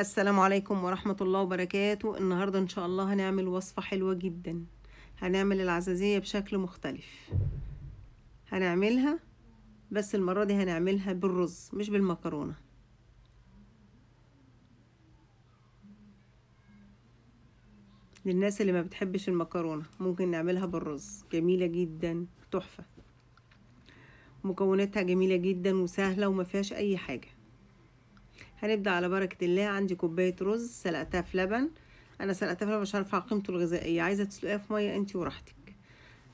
السلام عليكم ورحمة الله وبركاته النهاردة ان شاء الله هنعمل وصفة حلوة جدا هنعمل العزازية بشكل مختلف هنعملها بس المرة دي هنعملها بالرز مش بالمكرونة للناس اللي ما بتحبش المكرونة ممكن نعملها بالرز جميلة جدا تحفة مكوناتها جميلة جدا وسهلة وما فيهاش اي حاجة هنبدأ على بركة الله عندي كوباية رز سلقتها في لبن أنا سلقتها في لبن مش هرفع قيمته الغذائية عايزة تسلقيها في مية انتي وراحتك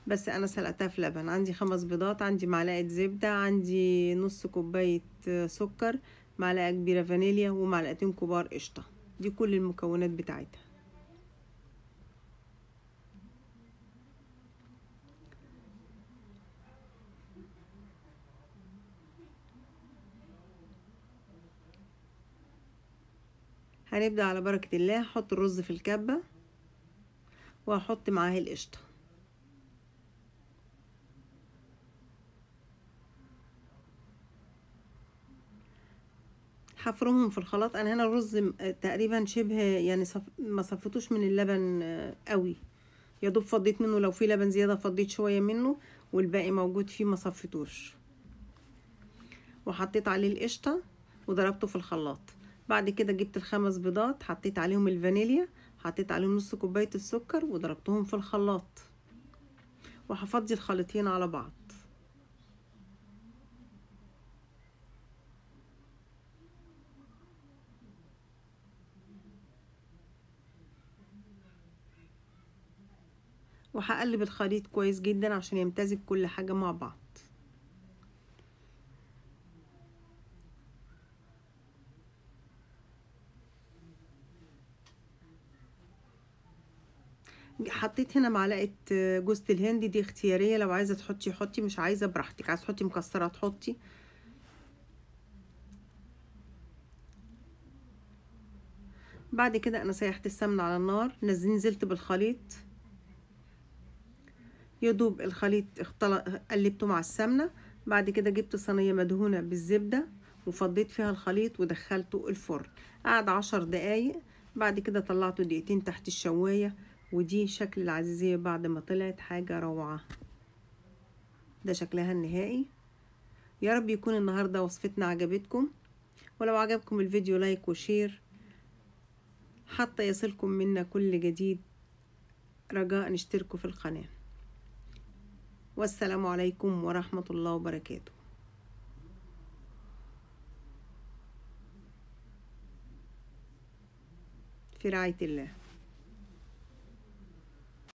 بس أنا سلقتها في لبن عندي خمس بيضات عندي معلقة زبدة عندي نص كوباية سكر معلقة كبيرة فانيليا ومعلقتين كبار قشطة دي كل المكونات بتاعتها هنبدأ على بركة الله هحط الرز في الكبة وهحط معاه القشطة هفرمهم في الخلاط انا هنا الرز تقريبا شبه يعني صف... ما صفتوش من اللبن آه، قوي يا دوب فضيت منه لو في لبن زياده فضيت شويه منه والباقي موجود فيه ما صفتوش وحطيت عليه القشطه وضربته في الخلاط بعد كده جبت الخمس بيضات حطيت عليهم الفانيليا حطيت عليهم نص كوبايه السكر وضربتهم في الخلاط وهفضي الخليطين على بعض وهقلب الخليط كويس جدا عشان يمتزج كل حاجه مع بعض حطيت هنا معلقه جوزة الهند دي اختياريه لو عايزه تحطي حطي مش عايزه براحتك عايزه تحطي مكسره تحطي بعد كده انا سيحت السمنه على النار نزلت بالخليط يدوب الخليط اختلط قلبته مع السمنه بعد كده جبت صينيه مدهونه بالزبده وفضيت فيها الخليط ودخلته الفرن قعد عشر دقايق بعد كده طلعته دقيقتين تحت الشوايه ودي شكل العزيزية بعد ما طلعت حاجة روعة ده شكلها النهائي يا رب يكون النهاردة وصفتنا عجبتكم ولو عجبكم الفيديو لايك وشير حتى يصلكم منا كل جديد رجاء اشتركوا في القناة والسلام عليكم ورحمة الله وبركاته في رعاية الله